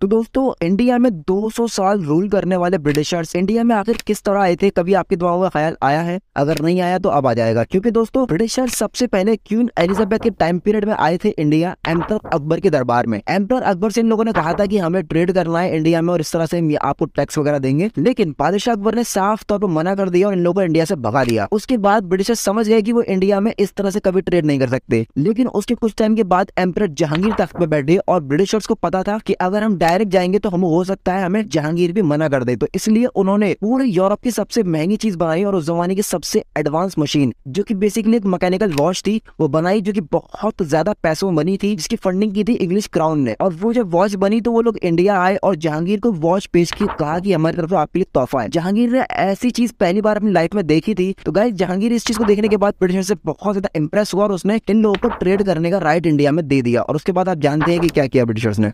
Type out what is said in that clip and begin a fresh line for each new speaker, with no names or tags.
तो दोस्तों इंडिया में 200 साल रूल करने वाले ब्रिटिशर्स इंडिया में आखिर किस तरह आए थे कभी आपके दिमाग का ख्याल आया है अगर नहीं आया तो अब आ जाएगा क्योंकि दोस्तों ब्रिटिशर्स सबसे पहले क्वीन एलिजाबेथ के टाइम पीरियड में आए थे इंडिया एम्पर अकबर के दरबार में एम्पर अकबर से इन लोगों ने कहा था कि हमें ट्रेड करना है इंडिया में और इस तरह से आपको टैक्स वगैरह देंगे लेकिन बादशाह अकबर ने साफ तौर पर मना कर दिया और इन लोगों को इंडिया से भगा दिया उसके बाद ब्रिटिशर्स समझ गए की वो इंडिया में इस तरह से कभी ट्रेड नहीं कर सकते लेकिन उसके कुछ टाइम के बाद एम्पर जहांगीर तख्त पर बैठे और ब्रिटिशर्स को पता था की अगर हम डायरेक्ट जाएंगे तो हम हो सकता है हमें जहांगीर भी मना कर दे तो इसलिए उन्होंने पूरे यूरोप की सबसे महंगी चीज बनाई और उस जमाने की सबसे एडवांस मशीन जो की बेसिकली एक मैकेनिकल वॉच थी वो बनाई जो की बहुत ज्यादा पैसों में बनी थी जिसकी फंडिंग की थी इंग्लिश क्राउन ने और वो जब वॉच बनी तो वो लोग इंडिया आए और जहांगीर को वॉच पेश की कहा कि हमारी तरफ आपके लिए तोहफा है जहांगीर ने ऐसी चीज पहली बार अपनी लाइफ में देखी थी तो गाय जहांगीर इस चीज को देखने के बाद ब्रिटिश से बहुत ज्यादा इंप्रेस हुआ और उसने इन लोगों को ट्रेड करने का राइट इंडिया में दे दिया और उसके बाद आप जानते हैं कि क्या किया ब्रिटिशर्स ने